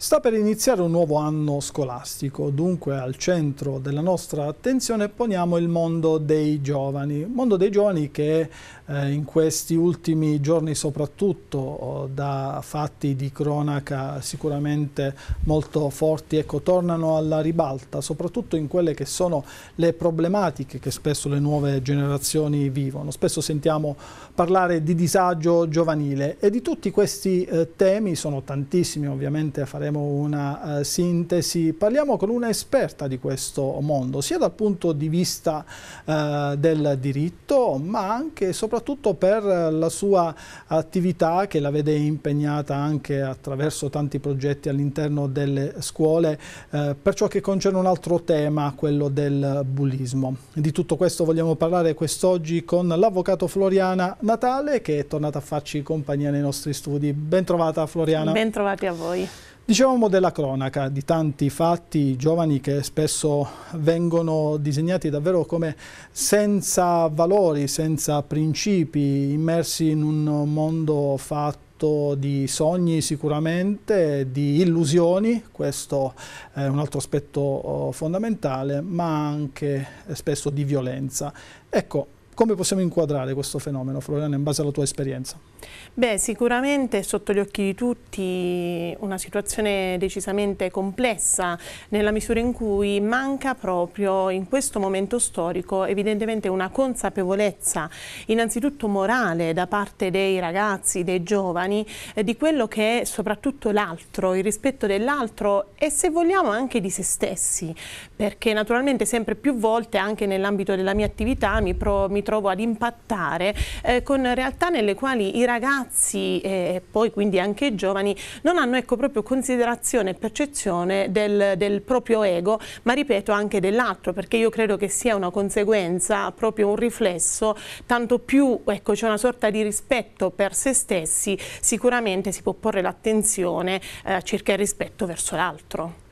Sta per iniziare un nuovo anno scolastico, dunque al centro della nostra attenzione poniamo il mondo dei giovani, mondo dei giovani che eh, in questi ultimi giorni soprattutto oh, da fatti di cronaca sicuramente molto forti, ecco, tornano alla ribalta, soprattutto in quelle che sono le problematiche che spesso le nuove generazioni vivono. Spesso sentiamo parlare di disagio giovanile e di tutti questi eh, temi, sono tantissimi ovviamente faremo faremo una eh, sintesi. Parliamo con una esperta di questo mondo, sia dal punto di vista eh, del diritto, ma anche e soprattutto per la sua attività che la vede impegnata anche attraverso tanti progetti all'interno delle scuole eh, per ciò che concerne un altro tema, quello del bullismo. Di tutto questo vogliamo parlare quest'oggi con l'avvocato Floriana Natale che è tornata a farci compagnia nei nostri studi. Bentrovata Floriana. Bentrovati a voi. Dicevamo della cronaca, di tanti fatti giovani che spesso vengono disegnati davvero come senza valori, senza principi, immersi in un mondo fatto di sogni sicuramente, di illusioni, questo è un altro aspetto oh, fondamentale, ma anche spesso di violenza. Ecco, come possiamo inquadrare questo fenomeno, Floriano, in base alla tua esperienza? Beh, sicuramente sotto gli occhi di tutti una situazione decisamente complessa nella misura in cui manca proprio in questo momento storico evidentemente una consapevolezza innanzitutto morale da parte dei ragazzi, dei giovani, eh, di quello che è soprattutto l'altro, il rispetto dell'altro e se vogliamo anche di se stessi, perché naturalmente sempre più volte anche nell'ambito della mia attività mi, pro, mi trovo ad impattare eh, con realtà nelle quali i ragazzi eh, e poi quindi anche i giovani non hanno ecco, proprio considerazione e percezione del, del proprio ego, ma ripeto anche dell'altro, perché io credo che sia una conseguenza, proprio un riflesso, tanto più ecco, c'è una sorta di rispetto per se stessi, sicuramente si può porre l'attenzione eh, circa il rispetto verso l'altro.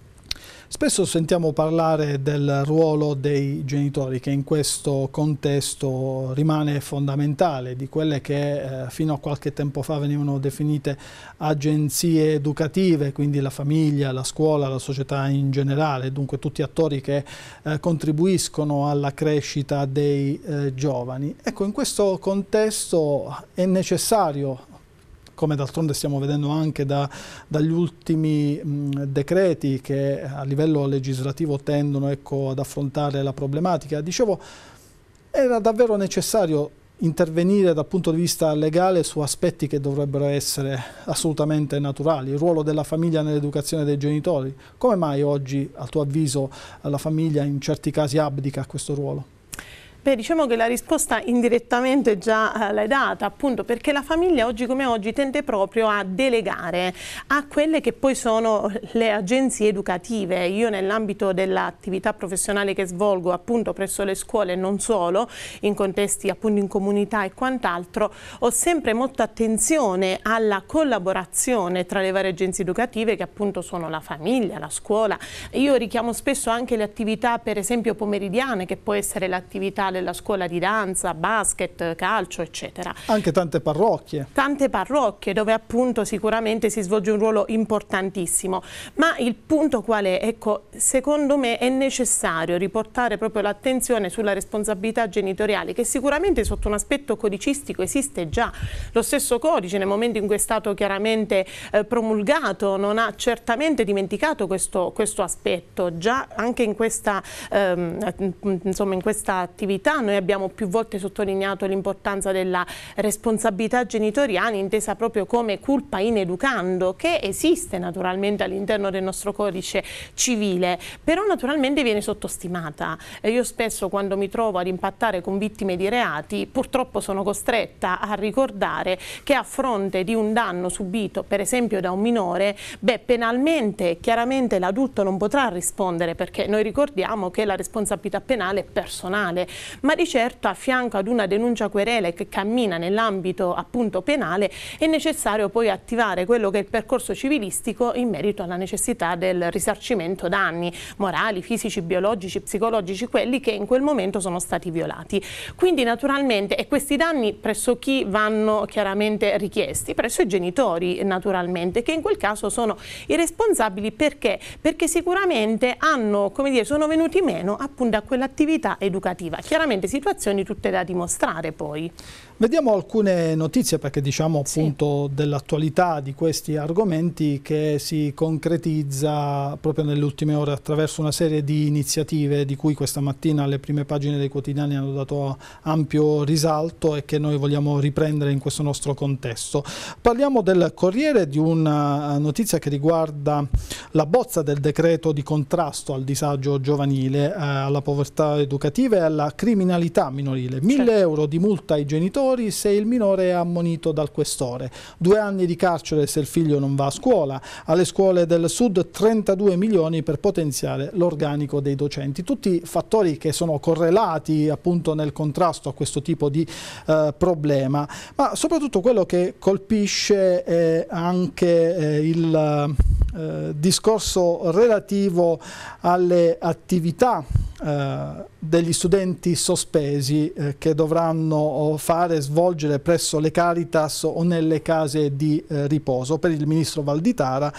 Spesso sentiamo parlare del ruolo dei genitori che in questo contesto rimane fondamentale, di quelle che eh, fino a qualche tempo fa venivano definite agenzie educative, quindi la famiglia, la scuola, la società in generale, dunque tutti attori che eh, contribuiscono alla crescita dei eh, giovani. Ecco, in questo contesto è necessario come d'altronde stiamo vedendo anche da, dagli ultimi mh, decreti che a livello legislativo tendono ecco, ad affrontare la problematica. Dicevo, era davvero necessario intervenire dal punto di vista legale su aspetti che dovrebbero essere assolutamente naturali, il ruolo della famiglia nell'educazione dei genitori. Come mai oggi, a tuo avviso, la famiglia in certi casi abdica a questo ruolo? Beh, diciamo che la risposta indirettamente già eh, l'hai data, appunto perché la famiglia oggi come oggi tende proprio a delegare a quelle che poi sono le agenzie educative. Io nell'ambito dell'attività professionale che svolgo appunto presso le scuole e non solo, in contesti appunto in comunità e quant'altro, ho sempre molta attenzione alla collaborazione tra le varie agenzie educative che appunto sono la famiglia, la scuola. Io richiamo spesso anche le attività per esempio pomeridiane che può essere l'attività della scuola di danza, basket, calcio, eccetera. Anche tante parrocchie. Tante parrocchie dove appunto sicuramente si svolge un ruolo importantissimo. Ma il punto qual è? Ecco, secondo me è necessario riportare proprio l'attenzione sulla responsabilità genitoriale che sicuramente sotto un aspetto codicistico esiste già. Lo stesso codice nel momento in cui è stato chiaramente eh, promulgato non ha certamente dimenticato questo, questo aspetto. Già anche in questa, ehm, insomma, in questa attività città. Noi abbiamo più volte sottolineato l'importanza della responsabilità genitoriale intesa proprio come colpa in educando che esiste naturalmente all'interno del nostro codice civile, però naturalmente viene sottostimata. Io spesso quando mi trovo ad impattare con vittime di reati purtroppo sono costretta a ricordare che a fronte di un danno subito per esempio da un minore, beh penalmente chiaramente l'adulto non potrà rispondere perché noi ricordiamo che la responsabilità penale è personale, ma di certo a fianco ad una denuncia querele che cammina nell'ambito appunto penale è necessario poi attivare quello che è il percorso civilistico in merito alla necessità del risarcimento danni morali, fisici, biologici, psicologici, quelli che in quel momento sono stati violati. Quindi naturalmente, e questi danni presso chi vanno chiaramente richiesti? Presso i genitori naturalmente, che in quel caso sono i responsabili perché? Perché sicuramente hanno, come dire, sono venuti meno appunto a quell'attività educativa chiaramente situazioni tutte da dimostrare poi. Vediamo alcune notizie perché diciamo appunto sì. dell'attualità di questi argomenti che si concretizza proprio nelle ultime ore attraverso una serie di iniziative di cui questa mattina le prime pagine dei quotidiani hanno dato ampio risalto e che noi vogliamo riprendere in questo nostro contesto. Parliamo del Corriere di una eh, notizia che riguarda la bozza del decreto di contrasto al disagio giovanile, eh, alla povertà educativa e alla crisi criminalità minorile, 1000 certo. euro di multa ai genitori se il minore è ammonito dal questore, due anni di carcere se il figlio non va a scuola, alle scuole del sud 32 milioni per potenziare l'organico dei docenti, tutti fattori che sono correlati appunto nel contrasto a questo tipo di eh, problema, ma soprattutto quello che colpisce eh, anche eh, il eh, discorso relativo alle attività eh, degli studenti sospesi eh, che dovranno eh, fare e svolgere presso le Caritas o nelle case di eh, riposo. Per il ministro Valditara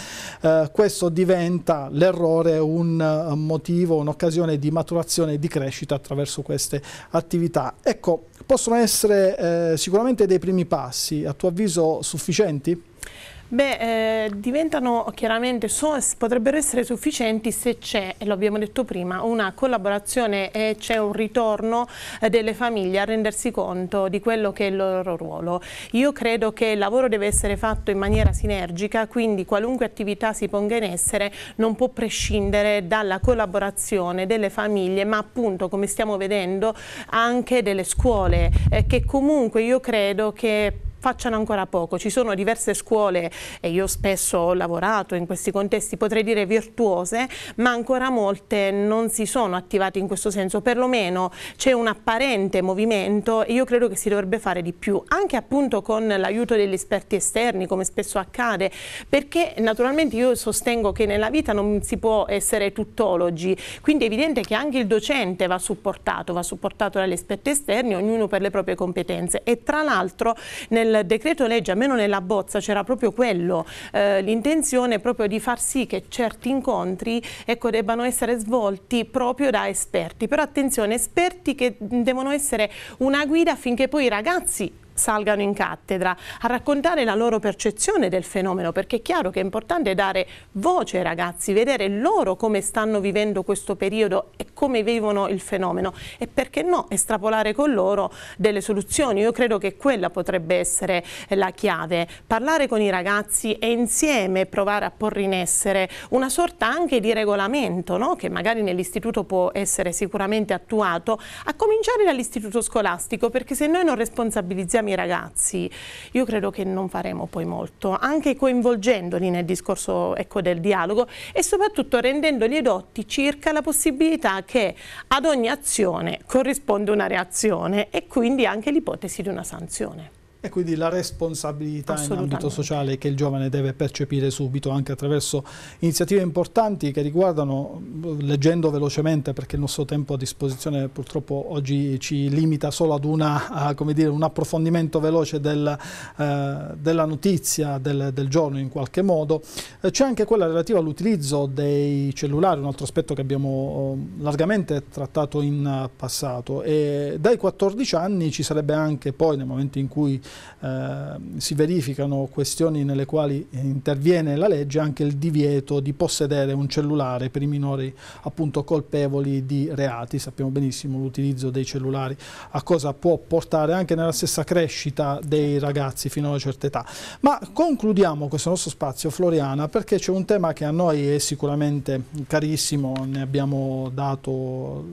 questo diventa l'errore un motivo, un'occasione di maturazione e di crescita attraverso queste attività. Ecco, possono essere sicuramente dei primi passi, a tuo avviso sufficienti? Beh, eh, diventano chiaramente, so, potrebbero essere sufficienti se c'è, lo abbiamo detto prima, una collaborazione e c'è un ritorno eh, delle famiglie a rendersi conto di quello che è il loro ruolo. Io credo che il lavoro deve essere fatto in maniera sinergica, quindi qualunque attività si ponga in essere non può prescindere dalla collaborazione delle famiglie, ma appunto, come stiamo vedendo, anche delle scuole, eh, che comunque io credo che facciano ancora poco. Ci sono diverse scuole, e io spesso ho lavorato in questi contesti, potrei dire virtuose, ma ancora molte non si sono attivate in questo senso, perlomeno c'è un apparente movimento e io credo che si dovrebbe fare di più, anche appunto con l'aiuto degli esperti esterni, come spesso accade, perché naturalmente io sostengo che nella vita non si può essere tuttologi, quindi è evidente che anche il docente va supportato, va supportato dagli esperti esterni, ognuno per le proprie competenze e tra l'altro nel nel decreto legge, almeno nella bozza, c'era proprio quello, eh, l'intenzione proprio di far sì che certi incontri ecco, debbano essere svolti proprio da esperti. Però attenzione, esperti che devono essere una guida affinché poi i ragazzi salgano in cattedra a raccontare la loro percezione del fenomeno perché è chiaro che è importante dare voce ai ragazzi, vedere loro come stanno vivendo questo periodo e come vivono il fenomeno e perché no estrapolare con loro delle soluzioni. Io credo che quella potrebbe essere la chiave, parlare con i ragazzi e insieme provare a porre in essere una sorta anche di regolamento no? che magari nell'istituto può essere sicuramente attuato, a cominciare dall'istituto scolastico perché se noi non responsabilizziamo programmi ragazzi, io credo che non faremo poi molto, anche coinvolgendoli nel discorso ecco, del dialogo e soprattutto rendendoli edotti circa la possibilità che ad ogni azione corrisponde una reazione e quindi anche l'ipotesi di una sanzione. E quindi la responsabilità in ambito sociale che il giovane deve percepire subito anche attraverso iniziative importanti che riguardano, leggendo velocemente perché il nostro tempo a disposizione purtroppo oggi ci limita solo ad una, dire, un approfondimento veloce del, eh, della notizia del, del, giorno in qualche modo, eh, c'è anche quella relativa all'utilizzo dei cellulari, un altro aspetto che abbiamo largamente trattato in passato e dai 14 anni ci sarebbe anche poi nel momento in cui Ehm, si verificano questioni nelle quali interviene la legge anche il divieto di possedere un cellulare per i minori appunto colpevoli di reati, sappiamo benissimo l'utilizzo dei cellulari a cosa può portare anche nella stessa crescita dei ragazzi fino a una certa età. Ma concludiamo questo nostro spazio Floriana perché c'è un tema che a noi è sicuramente carissimo, ne abbiamo dato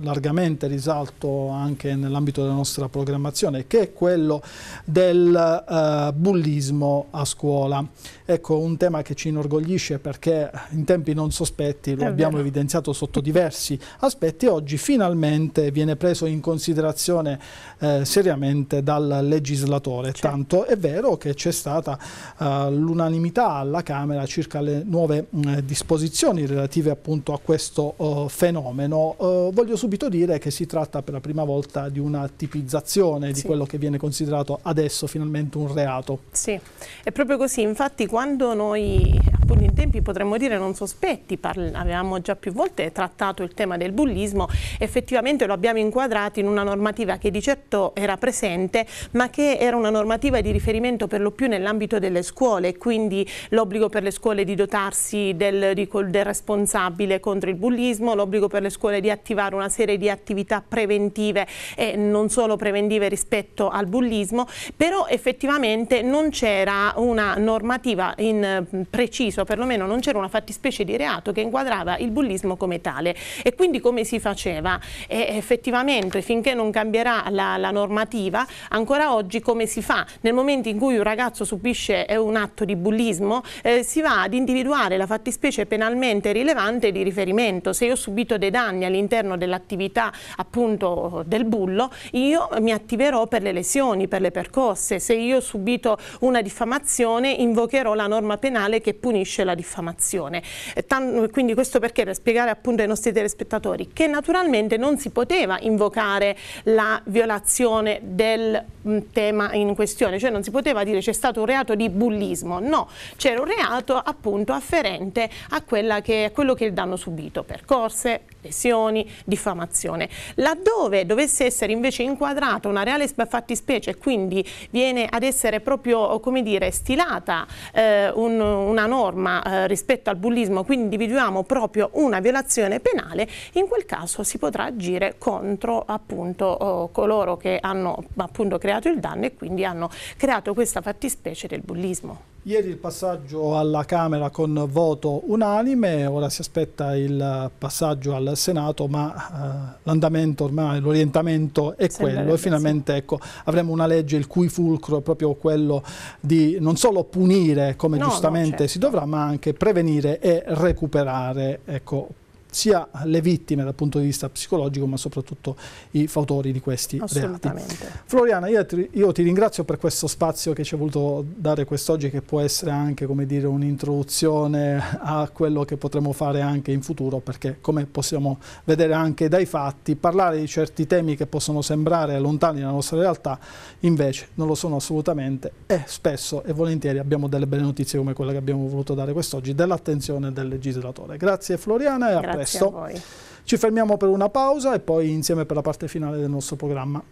largamente risalto anche nell'ambito della nostra programmazione che è quello quello del uh, bullismo a scuola. Ecco, un tema che ci inorgoglisce perché in tempi non sospetti lo È abbiamo vero. evidenziato sotto diversi aspetti, oggi finalmente viene preso in considerazione eh, seriamente dal legislatore. Certo. Tanto è vero che c'è stata uh, l'unanimità alla Camera circa le nuove mh, mm, disposizioni relative appunto a questo uh, fenomeno. Uh, voglio subito dire che si tratta per la prima volta di una tipizzazione sì. di quello che viene considerato considerato adesso finalmente un reato. Sì, è proprio così. Infatti quando noi alcuni in tempi potremmo dire non sospetti, avevamo già più volte trattato il tema del bullismo, effettivamente lo abbiamo inquadrato in una normativa che di certo era presente, ma che era una normativa di riferimento per lo più nell'ambito delle scuole, quindi l'obbligo per le scuole di dotarsi del, del responsabile contro il bullismo, l'obbligo per le scuole di attivare una serie di attività preventive e non solo preventive rispetto al bullismo, però effettivamente non c'era una normativa in preciso avviso perlomeno non c'era una fattispecie di reato che inquadrava il bullismo come tale e quindi come si faceva? E effettivamente finché non cambierà la, la normativa ancora oggi come si fa? Nel momento in cui un ragazzo subisce eh, un atto di bullismo eh, si va ad individuare la fattispecie penalmente rilevante di riferimento. Se io ho subito dei danni all'interno dell'attività appunto del bullo io mi attiverò per le lesioni, per le percosse. Se io ho subito una diffamazione invocherò la norma penale che punisce punisce la diffamazione. quindi questo perché? Per spiegare appunto ai nostri telespettatori che naturalmente non si poteva invocare la violazione del tema in questione, cioè non si poteva dire c'è stato un reato di bullismo, no, c'era un reato appunto afferente a, che, a quello che è il danno subito, percorse, lesioni, diffamazione. Laddove dovesse essere invece inquadrata una reale fattispecie e quindi viene ad essere proprio come dire, stilata eh, un, una norma eh, rispetto al bullismo, quindi individuiamo proprio una violazione penale, in quel caso si potrà agire contro appunto oh, coloro che hanno appunto creato creato il danno e quindi hanno creato questa fattispecie del bullismo. Ieri il passaggio alla Camera con voto unanime, ora si aspetta il passaggio al Senato, ma eh, l'andamento ormai, l'orientamento è Sembra quello e finalmente sì. ecco, avremo una legge il cui fulcro è proprio quello di non solo punire come no, giustamente no, certo. si dovrà, ma anche prevenire e recuperare ecco, sia le vittime dal punto di vista psicologico ma soprattutto i fautori di questi reati. Floriana, io ti, io ti, ringrazio per questo spazio che ci hai voluto dare quest'oggi che può essere anche un'introduzione a quello che potremo fare anche in futuro perché come possiamo vedere anche dai fatti, parlare di certi temi che possono sembrare lontani dalla nostra realtà invece non lo sono assolutamente e spesso e volentieri abbiamo delle belle notizie come quella che abbiamo voluto dare quest'oggi dell'attenzione del legislatore. Grazie Floriana e a presto presto. Ci fermiamo per una pausa e poi insieme per la parte finale del nostro programma.